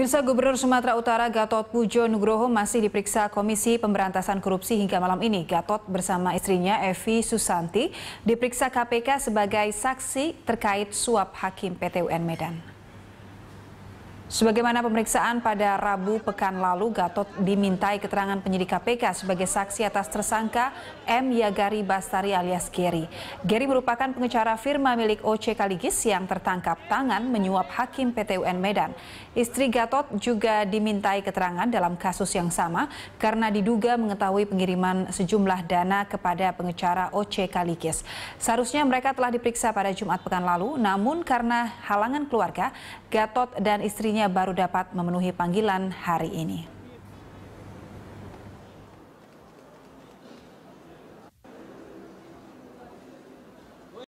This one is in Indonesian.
Pemirsa Gubernur Sumatera Utara Gatot Pujo Nugroho masih diperiksa Komisi Pemberantasan Korupsi hingga malam ini. Gatot bersama istrinya Evi Susanti diperiksa KPK sebagai saksi terkait suap hakim PTUN Medan. Sebagaimana pemeriksaan pada Rabu pekan lalu, Gatot dimintai keterangan penyidik KPK sebagai saksi atas tersangka M. Yagari Bastari alias Geri. Geri merupakan pengecara firma milik OC Kaligis yang tertangkap tangan menyuap hakim PTUN Medan. Istri Gatot juga dimintai keterangan dalam kasus yang sama karena diduga mengetahui pengiriman sejumlah dana kepada pengecara OC Kaligis. Seharusnya mereka telah diperiksa pada Jumat pekan lalu, namun karena halangan keluarga, Gatot dan istrinya baru dapat memenuhi panggilan hari ini.